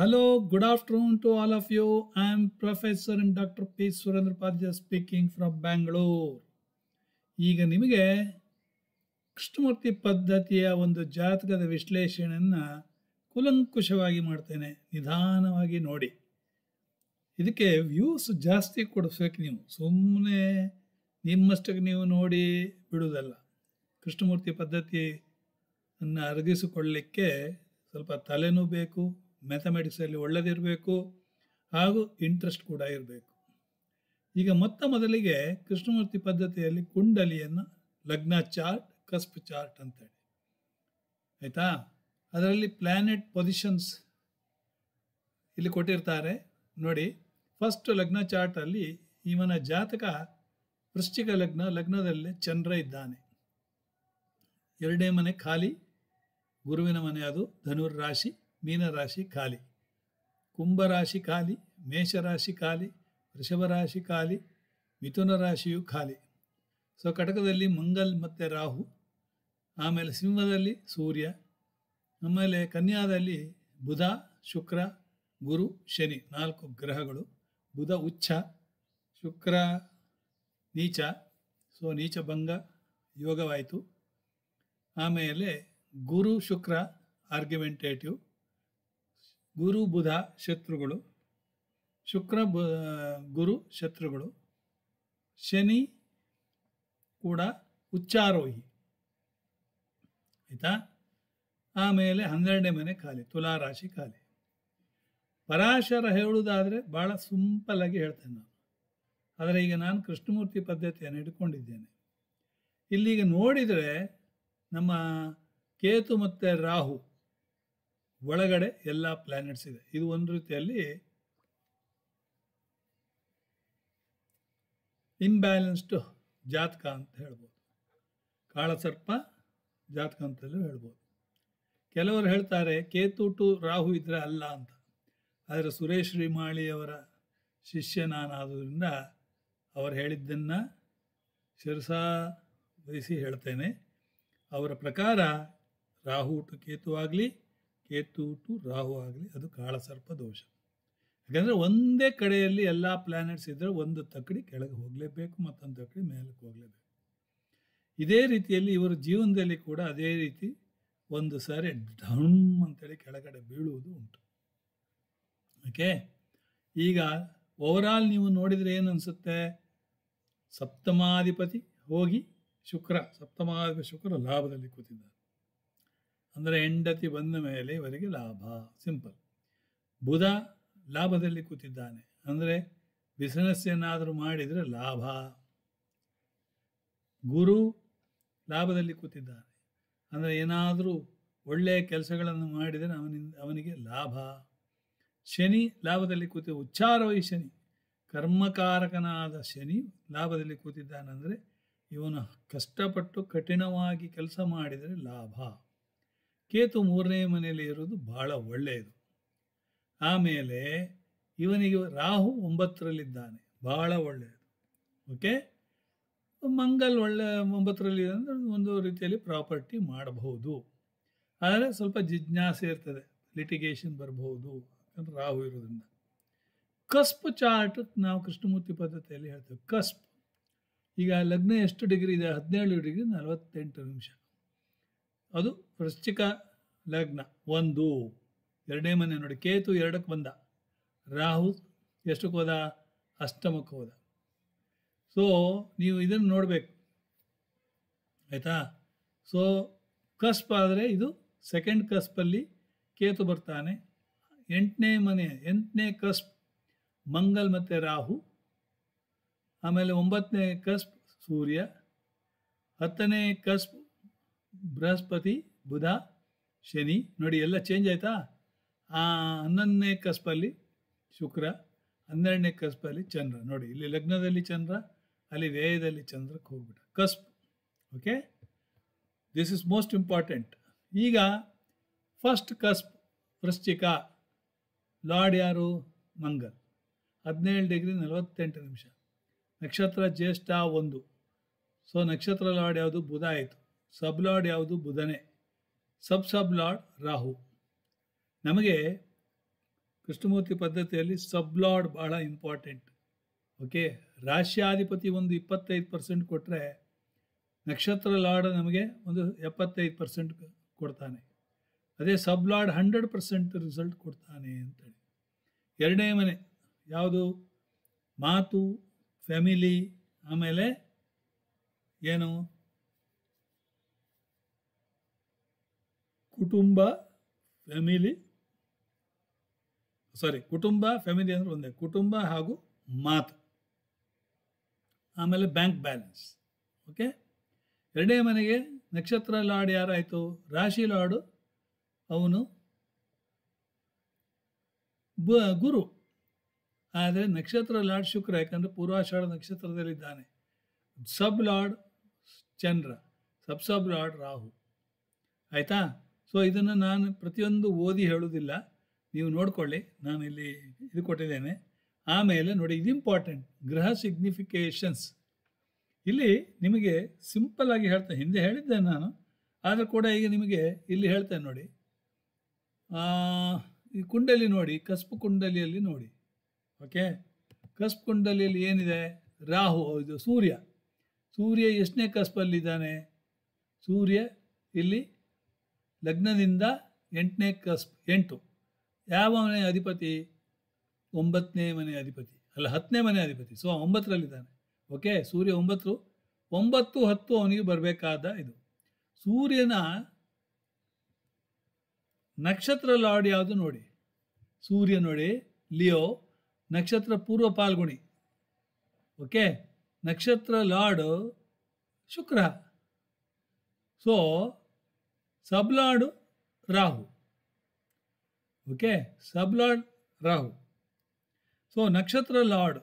hello good afternoon to all of you I am professor and doctor P Surendra speaking from from ಈಗ ನಿಮಗೆ ಕೃಷ್ಣಮೂರ್ತಿ ಪದ್ಧತಿಯ ಒಂದು ಜಾತಕದ ವಿಶ್ಲೇಷಣೆಯನ್ನು ಕುಲಂಕುಷವಾಗಿ ಮಾಡ್ತೇನೆ ನಿಧಾನವಾಗಿ ನೋಡಿ ಇದಕ್ಕೆ ವ್ಯೂಸ್ ಜಾಸ್ತಿ ಕೊಡಿಸ್ಬೇಕು ನೀವು ಸುಮ್ಮನೆ ನಿಮ್ಮಷ್ಟಕ್ಕೆ ನೀವು ನೋಡಿ ಬಿಡುವುದಲ್ಲ ಕೃಷ್ಣಮೂರ್ತಿ ಪದ್ಧತಿಯನ್ನು ಅರಗಿಸಿಕೊಳ್ಳಲಿಕ್ಕೆ ಸ್ವಲ್ಪ ತಲೆನೂ ಬೇಕು ಮ್ಯಾಥಮೆಟಿಕ್ಸಲ್ಲಿ ಒಳ್ಳೆದಿರಬೇಕು ಹಾಗೂ ಇಂಟ್ರೆಸ್ಟ್ ಕೂಡ ಇರಬೇಕು ಈಗ ಮೊತ್ತ ಮೊದಲಿಗೆ ಕೃಷ್ಣಮೂರ್ತಿ ಪದ್ಧತಿಯಲ್ಲಿ ಕುಂಡಲಿಯನ್ನು ಲಗ್ನ ಚಾರ್ಟ್ ಕಸ್ಪ್ ಚಾರ್ಟ್ ಅಂತೇಳಿ ಆಯಿತಾ ಅದರಲ್ಲಿ ಪ್ಲ್ಯಾನೆಟ್ ಪೊಸಿಷನ್ಸ್ ಇಲ್ಲಿ ಕೊಟ್ಟಿರ್ತಾರೆ ನೋಡಿ ಫಸ್ಟ್ ಲಗ್ನ ಚಾರ್ಟಲ್ಲಿ ಇವನ ಜಾತಕ ವೃಶ್ಚಿಕ ಲಗ್ನ ಲಗ್ನದಲ್ಲೇ ಚಂದ್ರ ಇದ್ದಾನೆ ಎರಡನೇ ಮನೆ ಖಾಲಿ ಗುರುವಿನ ಮನೆ ಅದು ಧನುರ್ ರಾಶಿ ಮೀನರಾಶಿ ಖಾಲಿ ಕುಂಭರಾಶಿ ಖಾಲಿ ಮೇಷರಾಶಿ ಖಾಲಿ ವೃಷಭರಾಶಿ ಖಾಲಿ ಮಿಥುನ ರಾಶಿಯು ಖಾಲಿ ಸೊ ಕಟಕದಲ್ಲಿ ಮಂಗಲ್ ಮತ್ತು ರಾಹು ಆಮೇಲೆ ಸಿಂಹದಲ್ಲಿ ಸೂರ್ಯ ಆಮೇಲೆ ಕನ್ಯಾದಲ್ಲಿ ಬುಧ ಶುಕ್ರ ಗುರು ಶನಿ ನಾಲ್ಕು ಗ್ರಹಗಳು ಬುಧ ಉಚ್ಚ ಶುಕ್ರ ನೀಚ ಸೊ ನೀಚ ಭಂಗ ಯೋಗವಾಯಿತು ಆಮೇಲೆ ಗುರು ಶುಕ್ರ ಆರ್ಗ್ಯುಮೆಂಟೇಟಿವ್ ಗುರು ಬುಧ ಶತ್ರುಗಳು ಶುಕ್ರ ಬು ಗುರು ಶತ್ರುಗಳು ಶನಿ ಕೂಡ ಉಚ್ಚಾರೋಹಿ ಆಯಿತಾ ಆಮೇಲೆ ಹನ್ನೆರಡನೇ ಮನೆ ಖಾಲಿ ತುಲಾರಾಶಿ ಖಾಲಿ ಪರಾಶರ ಹೇಳುವುದಾದರೆ ಭಾಳ ಸಿಂಪಲಾಗಿ ಹೇಳ್ತೇನೆ ನಾನು ಆದರೆ ಈಗ ನಾನು ಕೃಷ್ಣಮೂರ್ತಿ ಪದ್ಧತಿಯನ್ನು ಇಟ್ಕೊಂಡಿದ್ದೇನೆ ಇಲ್ಲಿಗೆ ನೋಡಿದರೆ ನಮ್ಮ ಕೇತು ಮತ್ತು ರಾಹು ಒಳಗಡೆ ಎಲ್ಲ ಪ್ಲ್ಯಾನೆಟ್ಸ್ ಇದೆ ಇದು ಒಂದು ರೀತಿಯಲ್ಲಿ ಇನ್ಬ್ಯಾಲೆನ್ಸ್ಡ್ ಜಾತಕ ಅಂತ ಹೇಳ್ಬೋದು ಕಾಳಸರ್ಪ ಜಾತಕ ಅಂತಲೂ ಹೇಳ್ಬೋದು ಕೆಲವರು ಹೇಳ್ತಾರೆ ಕೇತು ಟು ರಾಹು ಇದ್ರೆ ಅಲ್ಲ ಅಂತ ಆದರೆ ಸುರೇಶ್ ರಿಮಾಳಿಯವರ ಶಿಷ್ಯ ನಾನಾದ್ರಿಂದ ಅವರು ಹೇಳಿದ್ದನ್ನು ಶಿರಸಿ ವಹಿಸಿ ಹೇಳ್ತೇನೆ ಅವರ ಪ್ರಕಾರ ರಾಹು ಟು ಕೇತು ಆಗಲಿ ಕೇತು ಟು ರಾಹು ಆಗಲಿ ಅದು ಕಾಳಸರ್ಪ ದೋಷ ಯಾಕಂದರೆ ಒಂದೇ ಕಡೆಯಲ್ಲಿ ಎಲ್ಲ ಪ್ಲ್ಯಾನೆಟ್ಸ್ ಇದ್ದರೆ ಒಂದು ತಕ್ಕಡಿ ಕೆಳಗೆ ಹೋಗಲೇಬೇಕು ಮತ್ತೊಂದು ತಕ್ಕಡಿ ಮೇಲಕ್ಕೆ ಹೋಗಲೇಬೇಕು ಇದೇ ರೀತಿಯಲ್ಲಿ ಇವರ ಜೀವನದಲ್ಲಿ ಕೂಡ ಅದೇ ರೀತಿ ಒಂದು ಸಾರಿ ಢಮ್ ಅಂತೇಳಿ ಕೆಳಗಡೆ ಬೀಳುವುದು ಉಂಟು ಓಕೆ ಈಗ ಓವರಾಲ್ ನೀವು ನೋಡಿದರೆ ಏನು ಅನಿಸುತ್ತೆ ಸಪ್ತಮಾಧಿಪತಿ ಹೋಗಿ ಶುಕ್ರ ಸಪ್ತಮಾಧಿಪತಿ ಶುಕ್ರ ಲಾಭದಲ್ಲಿ ಕೂತಿದ್ದಾರೆ ಅಂದರೆ ಹೆಂಡತಿ ಬಂದ ಮೇಲೆ ಇವರಿಗೆ ಲಾಭ ಸಿಂಪಲ್ ಬುಧ ಲಾಭದಲ್ಲಿ ಕೂತಿದ್ದಾನೆ ಅಂದರೆ ಬಿಸ್ನೆಸ್ ಏನಾದರೂ ಮಾಡಿದರೆ ಲಾಭ ಗುರು ಲಾಭದಲ್ಲಿ ಕೂತಿದ್ದಾನೆ ಅಂದರೆ ಏನಾದರೂ ಒಳ್ಳೆಯ ಕೆಲಸಗಳನ್ನು ಮಾಡಿದರೆ ಅವನಿಂದ ಅವನಿಗೆ ಲಾಭ ಶನಿ ಲಾಭದಲ್ಲಿ ಕೂತಿ ಉಚ್ಚಾರವಾಗಿ ಶನಿ ಕರ್ಮಕಾರಕನಾದ ಶನಿ ಲಾಭದಲ್ಲಿ ಕೂತಿದ್ದಾನೆ ಅಂದರೆ ಇವನು ಕಷ್ಟಪಟ್ಟು ಕಠಿಣವಾಗಿ ಕೆಲಸ ಮಾಡಿದರೆ ಲಾಭ ಕೇತು ಮೂರನೇ ಮನೆಯಲ್ಲಿ ಇರೋದು ಬಹಳ ಒಳ್ಳೆಯದು ಆಮೇಲೆ ಇವನಿಗೆ ರಾಹು ಒಂಬತ್ತರಲ್ಲಿದ್ದಾನೆ ಬಹಳ ಒಳ್ಳೆಯದು ಓಕೆ ಮಂಗಲ್ ಒಳ್ಳೆ ಒಂಬತ್ತರಲ್ಲಿ ಅಂದರೆ ಒಂದು ರೀತಿಯಲ್ಲಿ ಪ್ರಾಪರ್ಟಿ ಮಾಡಬಹುದು ಆದರೆ ಸ್ವಲ್ಪ ಜಿಜ್ಞಾಸೆ ಇರ್ತದೆ ಲಿಟಿಗೇಷನ್ ಬರಬಹುದು ಯಾಕಂದ್ರೆ ರಾಹು ಇರೋದ್ರಿಂದ ಕಸ್ಪ್ ಚಾರ್ಟ್ ನಾವು ಕೃಷ್ಣಮೂರ್ತಿ ಪದ್ಧತಿಯಲ್ಲಿ ಹೇಳ್ತೇವೆ ಕಸ್ಪ್ ಈಗ ಲಗ್ನ ಎಷ್ಟು ಡಿಗ್ರಿ ಇದೆ ಹದಿನೇಳು ಡಿಗ್ರಿ ನಲವತ್ತೆಂಟು ನಿಮಿಷ ಅದು ವೃಶ್ಚಿಕ ಲಗ್ನ ಒಂದು ಎರಡನೇ ಮನೆ ನೋಡಿ ಕೇತು ಎರಡಕ್ಕೆ ಬಂದ ರಾಹು ಎಷ್ಟಕ್ಕೆ ಹೋದ ಅಷ್ಟಮಕ್ಕೆ ಹೋದ ಸೊ ನೀವು ಇದನ್ನು ನೋಡಬೇಕು ಆಯಿತಾ ಸೊ ಕಸ್ಪ್ ಆದರೆ ಇದು ಸೆಕೆಂಡ್ ಕಸ್ಪಲ್ಲಿ ಕೇತು ಬರ್ತಾನೆ ಎಂಟನೇ ಮನೆ ಎಂಟನೇ ಕಸ್ಪ್ ಮಂಗಲ್ ಮತ್ತು ರಾಹು ಆಮೇಲೆ ಒಂಬತ್ತನೇ ಕಸ್ಪ್ ಸೂರ್ಯ ಹತ್ತನೇ ಕಸ್ಪ್ ಬೃಹಸ್ಪತಿ ಬುಧ ಶನಿ ನೋಡಿ ಎಲ್ಲ ಚೇಂಜ್ ಆಯಿತಾ ಆ ಹನ್ನೊಂದನೇ ಕಸ್ಪಲ್ಲಿ ಶುಕ್ರ ಹನ್ನೆರಡನೇ ಕಸ್ಪಲ್ಲಿ ಚಂದ್ರ ನೋಡಿ ಇಲ್ಲಿ ಲಗ್ನದಲ್ಲಿ ಚಂದ್ರ ಅಲ್ಲಿ ವ್ಯಯದಲ್ಲಿ ಚಂದ್ರಕ್ಕೆ ಹೋಗ್ಬಿಟ್ಟ cusp okay this is most important ಈಗ ಫಸ್ಟ್ ಕಸ್ಪ್ ವೃಶ್ಚಿಕ ಲಾರ್ಡ್ ಯಾರು ಮಂಗಲ್ ಹದಿನೇಳು ಡಿಗ್ರಿ ನಲವತ್ತೆಂಟು ನಿಮಿಷ ನಕ್ಷತ್ರ ಜ್ಯೇಷ್ಠ ಒಂದು ಸೊ ನಕ್ಷತ್ರ ಲಾರ್ಡ್ ಯಾವುದು ಬುಧ ಆಯಿತು ಸಬ್ ಲಾರ್ಡ್ ಯಾವುದು ಬುಧನೆ ಸಬ್ ಸಬ್ ಲಾರ್ಡ್ ರಾಹು ನಮಗೆ ಕೃಷ್ಣಮೂರ್ತಿ ಪದ್ಧತಿಯಲ್ಲಿ ಸಬ್ ಲಾರ್ಡ್ ಬಹಳ ಇಂಪಾರ್ಟೆಂಟ್ ಓಕೆ ರಾಶ್ಯಾಧಿಪತಿ ಒಂದು ಇಪ್ಪತ್ತೈದು ಪರ್ಸೆಂಟ್ ಕೊಟ್ಟರೆ ನಕ್ಷತ್ರ ಲಾರ್ಡ್ ನಮಗೆ ಒಂದು ಎಪ್ಪತ್ತೈದು ಪರ್ಸೆಂಟ್ ಕೊಡ್ತಾನೆ ಅದೇ sub lord hundred percent result ಕೊಡ್ತಾನೆ ಅಂತೇಳಿ ಎರಡನೇ ಮನೆ ಯಾವುದು ಮಾತು ಫ್ಯಾಮಿಲಿ ಆಮೇಲೆ ಏನು ಕುಟುಂಬ ಫ್ಯಾಮಿಲಿ ಸಾರಿ ಕುಟುಂಬ ಫ್ಯಾಮಿಲಿ ಅಂದರೆ ಒಂದೇ ಕುಟುಂಬ ಹಾಗೂ ಮಾತು ಆಮೇಲೆ ಬ್ಯಾಂಕ್ ಬ್ಯಾಲೆನ್ಸ್ ಓಕೆ ಎರಡನೇ ಮನೆಗೆ ನಕ್ಷತ್ರ ಲಾಡ್ ಯಾರಾಯಿತು ರಾಶಿ ಲಾಡು ಅವನು ಬ ಗುರು ಆದರೆ ನಕ್ಷತ್ರ ಲಾಡ್ ಶುಕ್ರ ಯಾಕಂದರೆ ಪೂರ್ವಾಷಾಢ ನಕ್ಷತ್ರದಲ್ಲಿದ್ದಾನೆ sub lord Chandra sub sub lord Rahu ಆಯಿತಾ ಸೊ ಇದನ್ನು ನಾನು ಪ್ರತಿಯೊಂದು ಓದಿ ಹೇಳೋದಿಲ್ಲ ನೀವು ನೋಡ್ಕೊಳ್ಳಿ ನಾನು ಇಲ್ಲಿ ಇದು ಕೊಟ್ಟಿದ್ದೇನೆ ಆಮೇಲೆ ನೋಡಿ ಇದು ಇಂಪಾರ್ಟೆಂಟ್ ಗೃಹ ಸಿಗ್ನಿಫಿಕೇಷನ್ಸ್ ಇಲ್ಲಿ ನಿಮಗೆ ಸಿಂಪಲ್ ಆಗಿ ಹೇಳ್ತೇನೆ ಹಿಂದೆ ಹೇಳಿದ್ದೆ ನಾನು ಆದರೂ ಕೂಡ ಈಗ ನಿಮಗೆ ಇಲ್ಲಿ ಹೇಳ್ತೇನೆ ನೋಡಿ ಈ ಕುಂಡಲಿ ನೋಡಿ ಕಸ್ಪು ಕುಂಡಲಿಯಲ್ಲಿ ನೋಡಿ ಓಕೆ ಕಸ್ಪು ಕುಂಡಲಿಯಲ್ಲಿ ಏನಿದೆ ರಾಹು ಇದು ಸೂರ್ಯ ಸೂರ್ಯ ಎಷ್ಟನೇ ಕಸ್ಪಲ್ಲಿದ್ದಾನೆ ಸೂರ್ಯ ಇಲ್ಲಿ ಲಗ್ನದಿಂದ ಎಂಟನೇ ಕಸ್ ಎಂಟು ಯಾವ ಮನೆ ಅಧಿಪತಿ ಒಂಬತ್ತನೇ ಮನೆ ಅಧಿಪತಿ ಅಲ್ಲ ಹತ್ತನೇ ಮನೆ ಅಧಿಪತಿ ಸೊ ಒಂಬತ್ತರಲ್ಲಿದ್ದಾನೆ ಓಕೆ ಸೂರ್ಯ ಒಂಬತ್ತು ಒಂಬತ್ತು ಹತ್ತು ಅವನಿಗೆ ಬರಬೇಕಾದ ಇದು ಸೂರ್ಯನ ನಕ್ಷತ್ರ ಲಾರ್ಡ್ ಯಾವುದು ನೋಡಿ ಸೂರ್ಯ ನೋಡಿ ಲಿಯೋ ನಕ್ಷತ್ರ ಪೂರ್ವ ಪಾಲ್ಗುಣಿ ಓಕೆ ನಕ್ಷತ್ರ lord Shukra so sub lord Rahu okay sub lord Rahu so ನಕ್ಷತ್ರ ಲಾರ್ಡ್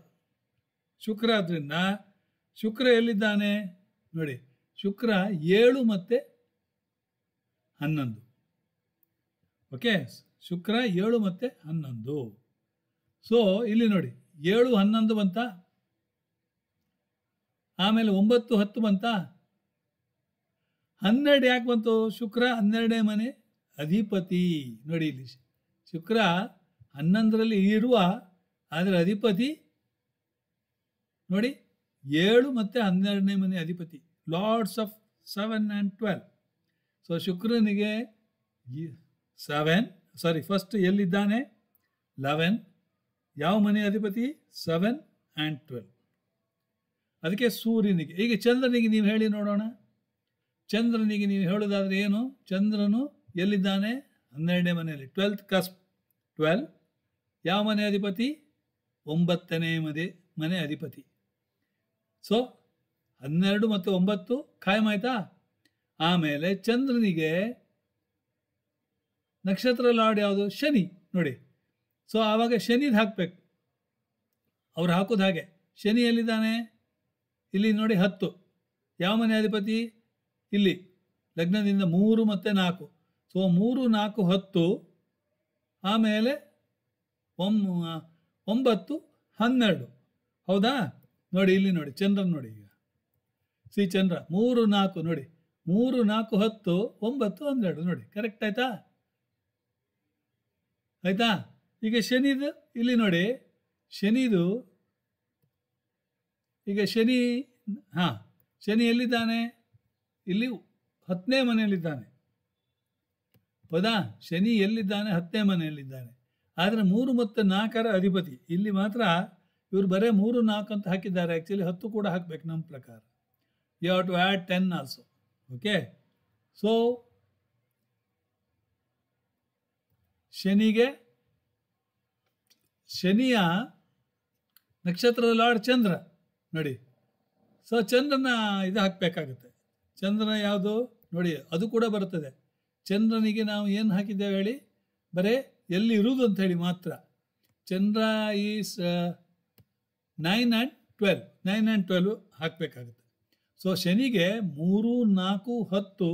ಶುಕ್ರ ಆದ್ದರಿಂದ ಶುಕ್ರ ಎಲ್ಲಿದ್ದಾನೆ ನೋಡಿ ಶುಕ್ರ ಏಳು ಮತ್ತು ಹನ್ನೊಂದು ಓಕೆ ಶುಕ್ರ ಏಳು ಮತ್ತು ಹನ್ನೊಂದು ಸೊ ಇಲ್ಲಿ ನೋಡಿ ಏಳು ಹನ್ನೊಂದು ಬಂತ ಆಮೇಲೆ ಒಂಬತ್ತು ಹತ್ತು ಬಂತ ಹನ್ನೆರಡು ಯಾಕೆ ಬಂತು ಶುಕ್ರ ಹನ್ನೆರಡನೇ ಮನೆ ಅಧಿಪತಿ ನೋಡಿ ಇಲ್ಲಿ ಶುಕ್ರ ಹನ್ನೊಂದರಲ್ಲಿ ಇರುವ ಆದರೆ ಅಧಿಪತಿ ನೋಡಿ ಏಳು ಮತ್ತು ಹನ್ನೆರಡನೇ ಮನೆ ಅಧಿಪತಿ lords of seven and twelve so ಶುಕ್ರನಿಗೆ ಸೆವೆನ್ ಸಾರಿ ಫಸ್ಟ್ ಎಲ್ಲಿದ್ದಾನೆ ಲೆವೆನ್ ಯಾವ ಮನೆ ಅಧಿಪತಿ ಸೆವೆನ್ ಆ್ಯಂಡ್ ಟ್ವೆಲ್ ಅದಕ್ಕೆ ಸೂರ್ಯನಿಗೆ ಈಗ ಚಂದ್ರನಿಗೆ ನೀವು ಹೇಳಿ ನೋಡೋಣ ಚಂದ್ರನಿಗೆ ನೀವು ಹೇಳೋದಾದರೆ ಏನು ಚಂದ್ರನು ಎಲ್ಲಿದ್ದಾನೆ ಹನ್ನೆರಡನೇ ಮನೆಯಲ್ಲಿ ಟ್ವೆಲ್ತ್ ಕಸ್ ಟ್ವೆಲ್ ಯಾವ ಮನೆ ಅಧಿಪತಿ ಒಂಬತ್ತನೇ ಮದೆ ಮನೆ ಅಧಿಪತಿ ಸೊ ಹನ್ನೆರಡು ಮತ್ತು ಒಂಬತ್ತು ಖಾಯಂ ಆಯ್ತಾ ಆಮೇಲೆ ಚಂದ್ರನಿಗೆ ನಕ್ಷತ್ರ ಲಾಡ್ ಯಾವುದು ಶನಿ ನೋಡಿ ಸೊ ಆವಾಗ ಶನಿದು ಹಾಕಬೇಕು ಅವ್ರು ಹಾಕೋದು ಹಾಗೆ ಶನಿ ಎಲ್ಲಿದ್ದಾನೆ ಇಲ್ಲಿ ನೋಡಿ ಹತ್ತು ಯಾವ ಮನೆ ಅಧಿಪತಿ ಇಲ್ಲಿ ಲಗ್ನದಿಂದ ಮೂರು ಮತ್ತು ನಾಲ್ಕು ಸೊ ಮೂರು ನಾಲ್ಕು ಹತ್ತು ಆಮೇಲೆ ಒಮ್ಮ ಒಂಬತ್ತು ಹನ್ನೆರಡು ಹೌದಾ ನೋಡಿ ಇಲ್ಲಿ ನೋಡಿ ಚಂದ್ರ ನೋಡಿ ಈಗ ಸಿ ಚಂದ್ರ ಮೂರು ನಾಲ್ಕು ನೋಡಿ ಮೂರು ನಾಲ್ಕು ಹತ್ತು ಒಂಬತ್ತು ಹನ್ನೆರಡು ನೋಡಿ ಕರೆಕ್ಟ್ ಆಯ್ತಾ ಆಯ್ತಾ ಈಗ ಶನಿದು ಇಲ್ಲಿ ನೋಡಿ ಶನಿದು ಈಗ ಶನಿ ಹಾಂ ಶನಿ ಎಲ್ಲಿದ್ದಾನೆ ಇಲ್ಲಿ ಹತ್ತನೇ ಮನೆಯಲ್ಲಿದ್ದಾನೆ ಪದ ಶನಿ ಎಲ್ಲಿದ್ದಾನೆ ಹತ್ತನೇ ಮನೆಯಲ್ಲಿದ್ದಾನೆ ಆದರೆ ಮೂರು ಮತ್ತು ನಾಲ್ಕರ ಅಧಿಪತಿ ಇಲ್ಲಿ ಮಾತ್ರ ಇವರು ಬರೇ ಮೂರು ನಾಲ್ಕು ಅಂತ ಹಾಕಿದ್ದಾರೆ ಆ್ಯಕ್ಚುಲಿ ಹತ್ತು ಕೂಡ ಹಾಕಬೇಕು ನಮ್ಮ ಪ್ರಕಾರ you have to add ten also okay so ಶನಿಗೆ ಶನಿಯ ನಕ್ಷತ್ರದ ಲಾರ್ಡ್ ಚಂದ್ರ ನೋಡಿ ಸೊ ಚಂದ್ರನ ಇದು ಹಾಕಬೇಕಾಗುತ್ತೆ ಚಂದ್ರನ ಯಾವುದು ನೋಡಿ ಅದು ಕೂಡ ಬರ್ತದೆ ಚಂದ್ರನಿಗೆ ನಾವು ಏನು ಹಾಕಿದ್ದೇವೆ ಹೇಳಿ ಬರೇ ಎಲ್ಲಿ ಇರುವುದು ಅಂತ ಹೇಳಿ ಮಾತ್ರ Chandra is nine and twelve nine and twelve ಹಾಕಬೇಕಾಗುತ್ತೆ ಸೊ ಶನಿಗೆ ಮೂರು ನಾಲ್ಕು ಹತ್ತು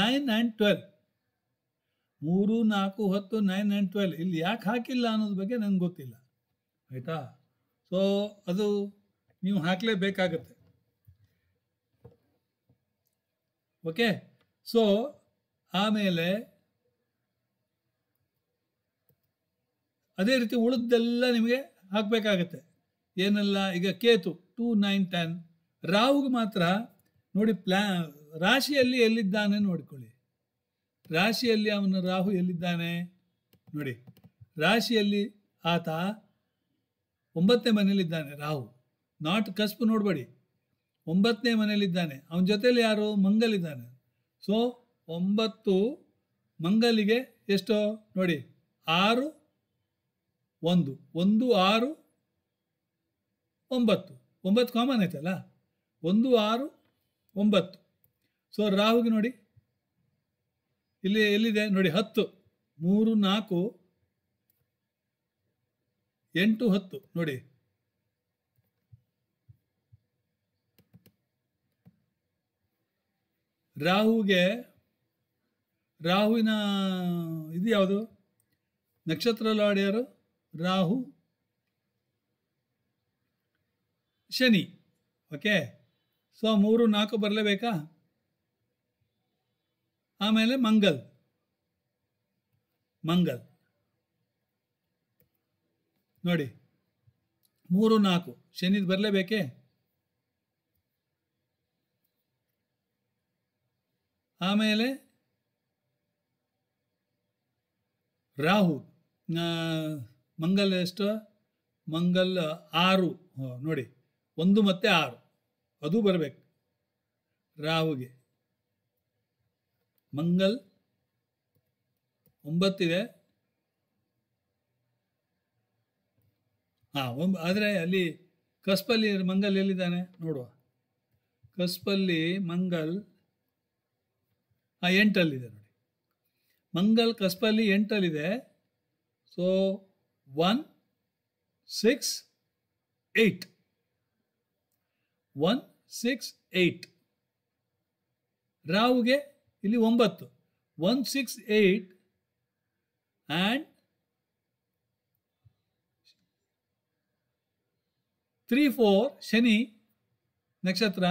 ನೈನ್ ಆ್ಯಂಡ್ ಟ್ವೆಲ್ ಮೂರು ನಾಲ್ಕು ಹತ್ತು ನೈನ್ ಆ್ಯಂಡ್ ಟ್ವೆಲ್ ಇಲ್ಲಿ ಯಾಕೆ ಹಾಕಿಲ್ಲ ಅನ್ನೋದ್ರ ಬಗ್ಗೆ ನಂಗೆ ಗೊತ್ತಿಲ್ಲ ಆಯಿತಾ ಸೊ ಅದು ನೀವು ಹಾಕಲೇಬೇಕಾಗತ್ತೆ ಓಕೆ ಸೊ ಆಮೇಲೆ ಅದೇ ರೀತಿ ಉಳಿದೆಲ್ಲ ನಿಮಗೆ ಹಾಕಬೇಕಾಗತ್ತೆ ಏನೆಲ್ಲ ಈಗ ಕೇತು ಟೂ ನೈನ್ ಟೆನ್ ರಾಹುಗೆ ಮಾತ್ರ ನೋಡಿ ಪ್ಲಾ ರಾಶಿಯಲ್ಲಿ ಎಲ್ಲಿದ್ದಾನೆ ನೋಡಿಕೊಳ್ಳಿ ರಾಶಿಯಲ್ಲಿ ಅವನ ರಾಹು ಎಲ್ಲಿದ್ದಾನೆ ನೋಡಿ ರಾಶಿಯಲ್ಲಿ ಆತ ಒಂಬತ್ತನೇ ಮನೆಯಲ್ಲಿದ್ದಾನೆ ರಾಹು ನಾಟ್ ಕಸ್ಪು ನೋಡಬೇಡಿ ಒಂಬತ್ತನೇ ಮನೆಯಲ್ಲಿದ್ದಾನೆ ಅವನ ಜೊತೆಯಲ್ಲಿ ಯಾರು ಮಂಗಲ್ ಇದ್ದಾನೆ ಸೊ ಒಂಬತ್ತು ಮಂಗಲಿಗೆ ಎಷ್ಟು ನೋಡಿ ಆರು ಒಂದು ಒಂದು ಆರು ಒಂಬತ್ತು ಒಂಬತ್ತು ಕಾಮನ್ ಐತಲ್ಲ ಒಂದು ಆರು ಒಂಬತ್ತು ಸೊ ರಾಹುಗೆ ನೋಡಿ ಇಲ್ಲಿ ಎಲ್ಲಿದೆ ನೋಡಿ ಹತ್ತು ಮೂರು ನಾಲ್ಕು ಎಂಟು ಹತ್ತು ನೋಡಿ ರಾಹುಗೆ ರಾಹುವಿನ ಇದು ಯಾವುದು ನಕ್ಷತ್ರ ಯಾರು ರಾಹು ಶನಿ ಓಕೆ ಸೊ ಮೂರು ನಾಲ್ಕು ಬರಲೇಬೇಕಾ ಆಮೇಲೆ ಮಂಗಲ್ ಮಂಗಲ್ ನೋಡಿ ಮೂರು ನಾಲ್ಕು ಶನಿದು ಬರಲೇಬೇಕೇ ಆಮೇಲೆ ರಾಹು ಮಂಗಲ್ ಎಷ್ಟು ಮಂಗಲ್ ಆರು ನೋಡಿ ಒಂದು ಮತ್ತೆ ಆರು ಅದು ಬರಬೇಕು ರಾಹುಗೆ ಮಂಗಲ್ ಒಂಬತ್ತಿದೆ ಹಾಂ ಒಂಬ ಆದರೆ ಅಲ್ಲಿ ಕಸ್ಪಲ್ಲಿ ಮಂಗಲ್ ಎಲ್ಲಿದ್ದಾನೆ ನೋಡುವ ಕಸ್ಪಲ್ಲಿ ಮಂಗಲ್ ಹಾಂ ಎಂಟಲ್ಲಿದೆ ನೋಡಿ ಮಂಗಲ್ ಕಸ್ಪಲ್ಲಿ ಎಂಟಲ್ಲಿದೆ so one six eight one six eight ರಾವ್ಗೆ ಇಲ್ಲಿ ಒಂಬತ್ತು one six eight and three four Shani ನಕ್ಷತ್ರ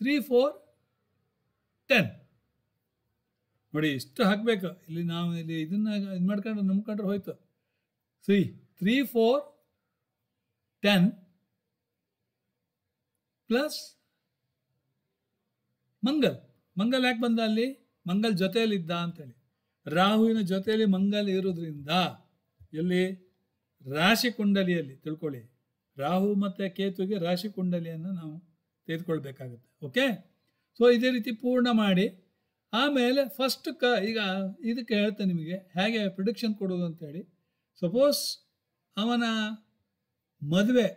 ತ್ರೀ ಫೋರ್ ಟೆನ್ ನೋಡಿ ಇಷ್ಟು ಹಾಕಬೇಕು ಇಲ್ಲಿ ನಾವು ಇಲ್ಲಿ ಇದನ್ನ ಇದು ಮಾಡ್ಕೊಂಡ್ರೆ ನಂಬ್ಕೊಂಡ್ರೆ ಹೋಯ್ತು ಸಿ three four ten plus Mangal Mangal ಯಾಕೆ ಬಂದ ಅಲ್ಲಿ ಮಂಗಲ್ ಜೊತೆಯಲ್ಲಿದ್ದ ಅಂತೇಳಿ ರಾಹುವಿನ ಜೊತೆಯಲ್ಲಿ ಮಂಗಲ್ ಇರೋದ್ರಿಂದ ಎಲ್ಲಿ ರಾಶಿ ಕುಂಡಲಿಯಲ್ಲಿ ತಿಳ್ಕೊಳ್ಳಿ ರಾಹು ಮತ್ತು ಕೇತುವಿಗೆ ರಾಶಿ ಕುಂಡಲಿಯನ್ನು ನಾವು ತೆಗೆದುಕೊಳ್ಬೇಕಾಗುತ್ತೆ ಓಕೆ ಸೊ ಇದೇ ರೀತಿ ಪೂರ್ಣ ಮಾಡಿ ಆಮೇಲೆ ಫಸ್ಟ್ ಕ ಈಗ ಇದಕ್ಕೆ ಹೇಳ್ತೆ ನಿಮಗೆ ಹೇಗೆ ಪ್ರಿಡಿಕ್ಷನ್ ಕೊಡೋದು ಅಂತೇಳಿ ಸಪೋಸ್ ಅವನ ಮದುವೆ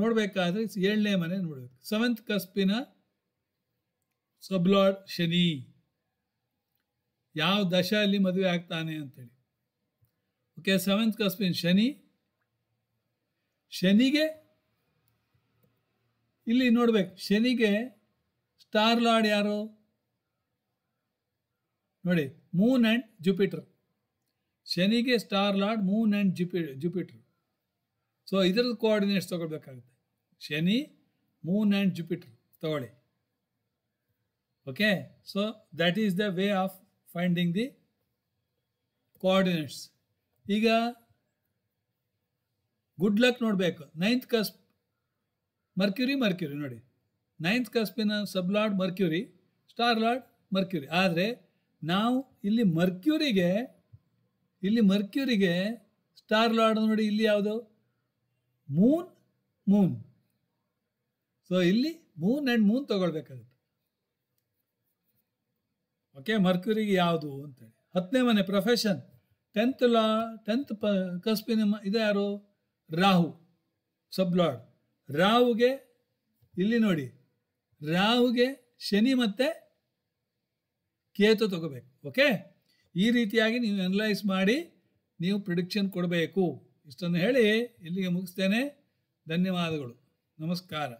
ನೋಡಬೇಕಾದ್ರೆ ಏಳನೇ ಮನೆ ನೋಡಬೇಕು ಸೆವೆಂತ್ ಕಸ್ಪಿನ ಸಬ್ಲಾಡ್ ಶನಿ ಯಾವ ದಶೆಯಲ್ಲಿ ಮದುವೆ ಆಗ್ತಾನೆ ಅಂತೇಳಿ ಓಕೆ ಸೆವೆಂತ್ ಕಸ್ಪಿನ್ ಶನಿ ಶನಿಗೆ ಇಲ್ಲಿ ನೋಡ್ಬೇಕು ಶನಿಗೆ ಸ್ಟಾರ್ ಲಾರ್ಡ್ ಯಾರು ನೋಡಿ ಮೂನ್ ಆ್ಯಂಡ್ ಜುಪಿಟರ್ ಶನಿಗೆ star lord moon and Jupiter Jupiter so ಇದ್ರದ್ದು ಕೋಆರ್ಡಿನೇಟ್ಸ್ ತೊಗೊಳ್ಬೇಕಾಗುತ್ತೆ ಶನಿ ಮೂನ್ ಆ್ಯಂಡ್ ಜುಪಿಟರ್ ತಗೊಳ್ಳಿ okay so that is the way of finding the coordinates ಈಗ ಗುಡ್ ಲಕ್ ನೋಡಬೇಕು ನೈನ್ತ್ ಕಸ್ಪ್ ಮರ್ಕ್ಯೂರಿ ಮರ್ಕ್ಯೂರಿ ನೋಡಿ ninth ಕಸ್ಪಿನ sub lord Mercury star lord Mercury ಆದರೆ ನಾವು ಇಲ್ಲಿ ಮರ್ಕ್ಯೂರಿಗೆ ಇಲ್ಲಿ ಮರ್ಕ್ಯೂರಿಗೆ ಸ್ಟಾರ್ ಲಾರ್ಡ್ ನೋಡಿ ಇಲ್ಲಿ ಯಾವುದು ಮೂನ್ ಮೂನ್ ಸೊ ಇಲ್ಲಿ ಮೂನ್ ಆ್ಯಂಡ್ ಮೂನ್ ತಗೊಳ್ಬೇಕಾಗುತ್ತೆ ಓಕೆ ಮರ್ಕ್ಯೂರಿಗೆ ಯಾವುದು ಅಂತೇಳಿ ಹತ್ತನೇ ಮನೆ ಪ್ರೊಫೆಷನ್ ಟೆಂತ್ ಲಾ ಟೆಂತ್ ಪ ಕಸ್ಪಿನ ಇದು ಯಾರು ರಾಹು ಸಬ್ ಲಾರ್ಡ್ ರಾಹುಗೆ ಇಲ್ಲಿ ನೋಡಿ ರಾಹುಗೆ ಶನಿ ಮತ್ತು ಕೇತು ತಗೋಬೇಕು ಓಕೆ ಈ ರೀತಿಯಾಗಿ ನೀವು ಅನಲೈಸ್ ಮಾಡಿ ನೀವು ಪ್ರಿಡಿಕ್ಷನ್ ಕೊಡಬೇಕು ಇಷ್ಟನ್ನು ಹೇಳಿ ಇಲ್ಲಿಗೆ ಮುಗಿಸ್ತೇನೆ ಧನ್ಯವಾದಗಳು ನಮಸ್ಕಾರ